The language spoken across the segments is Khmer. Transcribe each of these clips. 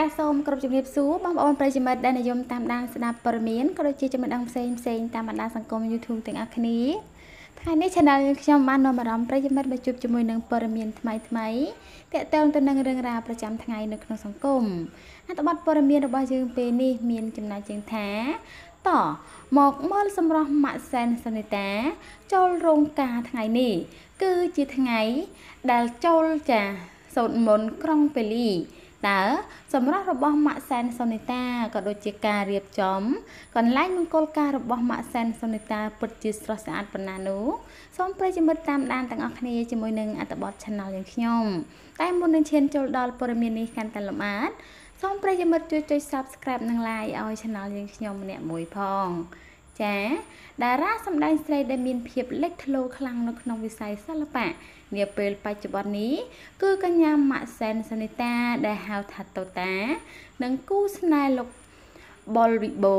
ចាសសូមគ្រប់ជំរាបសួរបងប្អូនប្រិយមិត្តដែលនិយមតាមដានស្ដាប់ព័ត៌មានក៏ដូចជាចំណេះដឹងផ្សេងផ្សេងតាមបណ្ដាសង្គម YouTube ទាំងអស់គ្នាថ្ងៃនេះ channel ខ្ញុំបាននាំអារម្មណ៍ប្រិយមិត្តមកជួបជាមួយនឹងព័ត៌មានថ្មីថ្មីទាក់ទងទៅនឹងរឿងរ៉ាវប្រចាំថ្ងៃនៅក្នុងសង្គមអត្ថបទព័ត៌មានរបស់យើងពេលនេះ មានចំណាយជើងថាតមកមើលសម្រាប់ម៉ាក់សែនសនីតាចូលរោងការថ្ងៃនេះ គឺជាថ្ងៃដែលចូលចាសូត្រមន្តក្រុងពេលីតើសម្រាប់របស់ម៉ាក់សែនសុនីតាក៏ដូចជាការរៀបចំ កន្លែងនិងគោលការណ៍របស់ម៉ាក់សែនសុនីតាពិតជាស្រស់ស្អាតប៉ុណ្ណានោះសូមប្រិយមិត្តតាមដានទាំងអស់គ្នាជាមួយនឹងអត្ថបទ Channel យើងខ្ញុំតែមុននឹងឈានចូលដល់ព័ត៌មាននេះកាន់តែលម្អិតសូមប្រិយមិត្តជួយចុច Subscribe និង Like ឲ្យ Channel យើងខ្ញុំម្នាក់មួយផងចាតារាសម្ដែងស្រីដែលមានភាពលេចធ្លោខ្លាំងនៅក្នុងវិស័យសិល្បៈនាពេលបច្ចុប្បន្ននេះគឺកញ្ញាម៉ាក់សែនសនីតា ដែលហៅថាតូតានិងគូស្នេហ៍លោកបុលវិបោ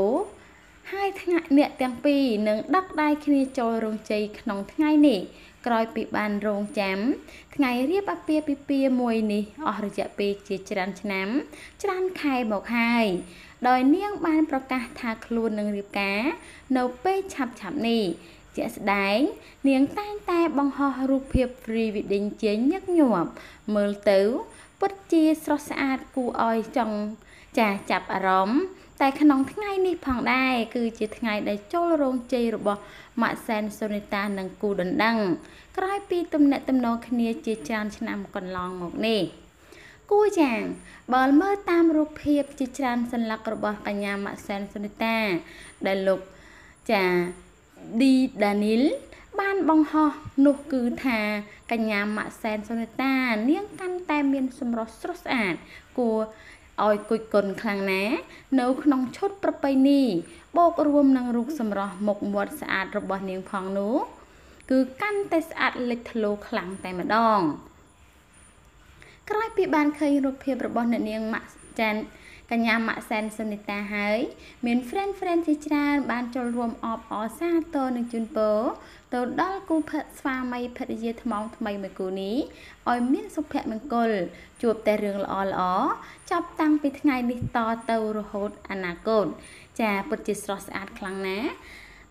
ហើយថ្នាក់អ្នកទាំងពីរនឹងដឹកដៃគ្នាចូលរោងជ័យក្នុងថ្ងៃនេះក្រោយពីបានរងចាំថ្ងៃរៀបអាពាហ៍ពិពាហ៍មួយនេះអស់រយៈពេលជាច្រើនឆ្នាំ ច្រើនខែមកហើយដោយនាងបានប្រកាសថាខ្លួននឹងរៀបការ នៅពេលឆាប់ឆាប់នេះ ជាក់ស្ដែងនាងតែងតែបង្ហោះរូបភាព pre wedding ជាញឹកញាប់មើលទៅពិតជាស្រស់ស្អាតគួរឲ្យចង់ចាចាប់អារម្មណ៍តែក្នុងថ្ងៃនេះផងដែរគឺជាថ្ងៃដែលចូលរោងជ័យរបស់ម៉ាក់សែនសូនីតានិងគូដណ្ដឹង ក្រោយពីទំនាក់ទំនងគ្នាជាច្រើនឆ្នាំកន្លងមកនេះគួរយ៉ាងបើមើលតាមរូបភាព ជាច្រើនសញ្ញារបស់កញ្ញាម៉ាក់សែនសូនីតាដែលលោកចាឌីដានីលបានបង្ហោះនោះគឺថាកញ្ញាម៉ាក់សែនសូនីតា នាងកាន់តែមានសម្រស់ស្រស់ស្អាតគួរឲ្យគុជគុណខ្លាំងណា នៅ ក្នុងឈុត ប្រពៃណីបូករួមនឹងរូបសម្រស់មុខមាត់ស្អាតរបស់នាងផងនោះ គឺកាន់តែស្អាតលេចធ្លោខ្លាំងតែម្ដង ក្រោយពីបានឃើញរូបភាពរបស់អ្នកនាងម៉ាក់ចាន់កញ្ញាម៉ាក់សែនសុនីតាហើយ មាន friend friend ជាច្រើន បានចូលរួមអបអរសាទរនឹងជូនពរទៅដល់គូភរិយស្វាមីភរិយាថ្មងថ្មីមួយគូនេះឲ្យមានសុភមង្គលជួបតែរឿងល្អល្អចាប់តាំងពីថ្ងៃនេះតទៅរហូតអនាគតចាពិតជាស្រស់ស្អាតខ្លាំងណាស់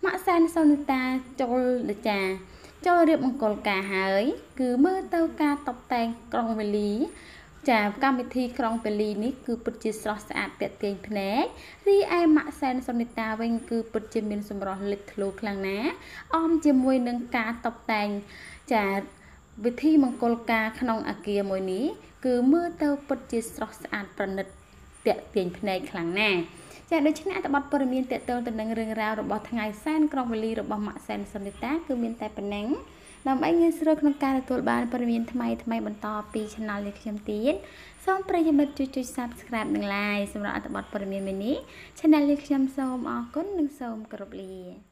ម៉ាក់សែនសុនីតាចូលលចា ចូលរៀបមង្គលការហើយ គឺមើលទៅការតបតែងក្រុងវេលីចាកម្មវិធីក្រុងប៉េលីនេះគឺពិតជាស្រស់ស្អាតទាក់ទាញភ្នែករីឯម៉ាក់សែនសុនីតាវិញ គឺពិតជាមានសម្រស់លេចធ្លោខ្លាំងណាស់អមជាមួយនឹងការតុបតែងចាវិធីមង្គលការក្នុងអាគារមួយនេះគឺមើលទៅពិតជាស្រស់ស្អាតប្រណិតទាក់ទាញភ្នែកខ្លាំងណាស់ចាដូច្នេះអត្ថបទព័ត៌មានតកតងទៅនឹងរឿងរ៉ាវរបស់ថ្ងៃសែន ក្រុងវេលីរបស់ម៉ាក់សែនសុនីតាគឺមានតែប៉ុណ្ណឹងដើម្បីងាយស្រួលក្នុងការទទួលបានព័ត៌មានថ្មីថ្មីបន្តពីឆានែលនេះខ្ញុំទៀតសូមប្រិយមិត្តជួយជួយ Subscribe និង Like សម្រាប់អត្ថបទព័ត៌មានមួយនេះឆានែលនេះខ្ញុំសូមអរគុណនិងសូមគោរពលា